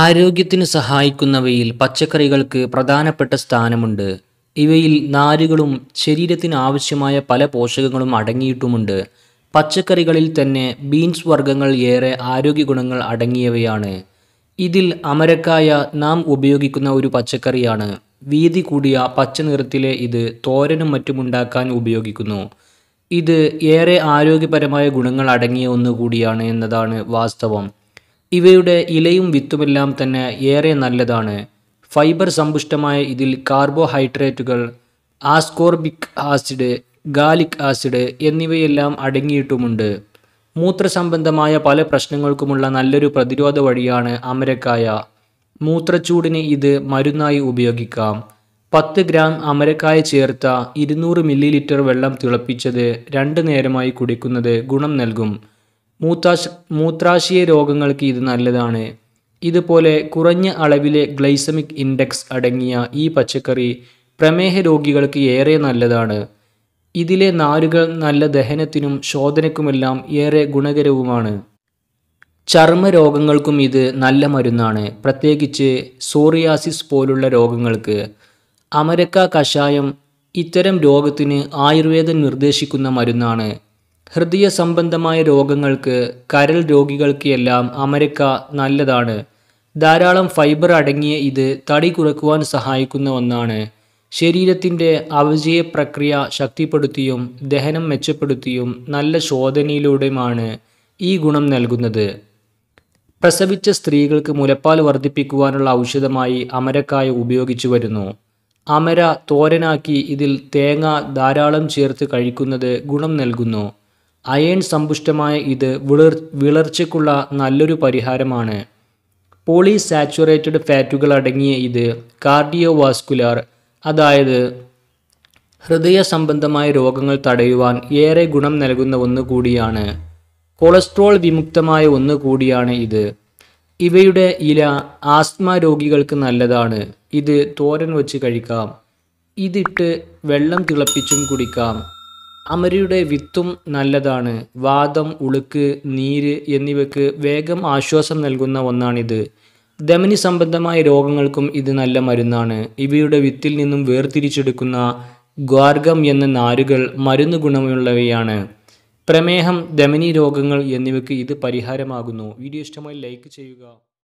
ആരോഗ്യത്തിന് സഹായിക്കുന്നവയിൽ പച്ചക്കറികൾക്ക് പ്രധാനപ്പെട്ട സ്ഥാനമുണ്ട് ഇവയിൽ നാരുകളും ശരീരത്തിന് ആവശ്യമായ പല പോഷകങ്ങളും അടങ്ങിയിട്ടുമുണ്ട് പച്ചക്കറികളിൽ തന്നെ ബീൻസ് വർഗ്ഗങ്ങൾ ഏറെ ആരോഗ്യ ഗുണങ്ങൾ അടങ്ങിയവയാണ് ഇതിൽ അമരക്കായ നാം ഉപയോഗിക്കുന്ന ഒരു പച്ചക്കറിയാണ് വീതി കൂടിയ പച്ച നിറത്തിലെ ഇത് തോരനും മറ്റുമുണ്ടാക്കാൻ ഉപയോഗിക്കുന്നു ഇത് ഏറെ ആരോഗ്യപരമായ ഗുണങ്ങൾ അടങ്ങിയ ഒന്നുകൂടിയാണ് എന്നതാണ് വാസ്തവം ഇവയുടെ ഇലയും വിത്തുമെല്ലാം തന്നെ ഏറെ നല്ലതാണ് ഫൈബർ സമ്പുഷ്ടമായ ഇതിൽ കാർബോഹൈഡ്രേറ്റുകൾ ആസ്കോർബിക് ആസിഡ് ഗാലിക് ആസിഡ് എന്നിവയെല്ലാം അടങ്ങിയിട്ടുമുണ്ട് മൂത്രസംബന്ധമായ പല പ്രശ്നങ്ങൾക്കുമുള്ള നല്ലൊരു പ്രതിരോധ വഴിയാണ് അമരക്കായ മൂത്രച്ചൂടിന് ഇത് മരുന്നായി ഉപയോഗിക്കാം പത്ത് ഗ്രാം അമരക്കായ ചേർത്ത ഇരുന്നൂറ് മില്ലി വെള്ളം തിളപ്പിച്ചത് രണ്ട് നേരമായി കുടിക്കുന്നത് ഗുണം നൽകും മൂത്രാശ മൂത്രാശയ രോഗങ്ങൾക്ക് ഇത് നല്ലതാണ് ഇതുപോലെ കുറഞ്ഞ അളവിലെ ഗ്ലൈസമിക് ഇൻഡെക്സ് അടങ്ങിയ ഈ പച്ചക്കറി പ്രമേഹ രോഗികൾക്ക് ഏറെ നല്ലതാണ് ഇതിലെ നാരുകൾ നല്ല ദഹനത്തിനും ശോധനയ്ക്കുമെല്ലാം ഏറെ ഗുണകരവുമാണ് ചർമ്മ രോഗങ്ങൾക്കും ഇത് നല്ല മരുന്നാണ് പ്രത്യേകിച്ച് സോറിയാസിസ് പോലുള്ള രോഗങ്ങൾക്ക് അമരക്ക കഷായം ഇത്തരം രോഗത്തിന് ആയുർവേദം നിർദ്ദേശിക്കുന്ന മരുന്നാണ് ഹൃദയ സംബന്ധമായ രോഗങ്ങൾക്ക് കരൾ രോഗികൾക്ക് എല്ലാം അമരക്ക നല്ലതാണ് ധാരാളം ഫൈബർ അടങ്ങിയ ഇത് തടി കുറക്കുവാൻ സഹായിക്കുന്ന ഒന്നാണ് ശരീരത്തിൻ്റെ അവജയ പ്രക്രിയ ശക്തിപ്പെടുത്തിയും ദഹനം മെച്ചപ്പെടുത്തിയും നല്ല ശോധനയിലൂടെയുമാണ് ഈ ഗുണം നൽകുന്നത് പ്രസവിച്ച സ്ത്രീകൾക്ക് മുലപ്പാൽ വർദ്ധിപ്പിക്കുവാനുള്ള ഔഷധമായി അമരക്കായ ഉപയോഗിച്ചു വരുന്നു അമര തോരനാക്കി ഇതിൽ തേങ്ങ ധാരാളം ചേർത്ത് കഴിക്കുന്നത് ഗുണം നൽകുന്നു അയൺ സമ്പുഷ്ടമായ ഇത് വിളർ വിളർച്ചയ്ക്കുള്ള നല്ലൊരു പരിഹാരമാണ് പോളി സാച്ചുറേറ്റഡ് ഫാറ്റുകൾ അടങ്ങിയ ഇത് കാർഡിയോ വാസ്കുലാർ അതായത് ഹൃദയ സംബന്ധമായ രോഗങ്ങൾ തടയുവാൻ ഏറെ ഗുണം നൽകുന്ന ഒന്ന് കൂടിയാണ് കൊളസ്ട്രോൾ വിമുക്തമായ ഒന്ന് കൂടിയാണ് ഇത് ഇവയുടെ ഇല ആസ്മ രോഗികൾക്ക് നല്ലതാണ് ഇത് തോരൻ വെച്ച് കഴിക്കാം ഇതിട്ട് വെള്ളം തിളപ്പിച്ചും കുടിക്കാം അമരിയുടെ വിത്തും നല്ലതാണ് വാദം ഉളുക്ക് നീര് എന്നിവയ്ക്ക് വേഗം ആശ്വാസം നൽകുന്ന ഒന്നാണിത് ധമനി സംബന്ധമായ രോഗങ്ങൾക്കും ഇത് നല്ല മരുന്നാണ് ഇവയുടെ വിത്തിൽ നിന്നും വേർതിരിച്ചെടുക്കുന്ന ഗ്വാർഗം എന്ന നാരുകൾ മരുന്ന് ഗുണമുള്ളവയാണ് പ്രമേഹം ധമനി രോഗങ്ങൾ എന്നിവയ്ക്ക് ഇത് പരിഹാരമാകുന്നു വീഡിയോ ഇഷ്ടമായി ലൈക്ക് ചെയ്യുക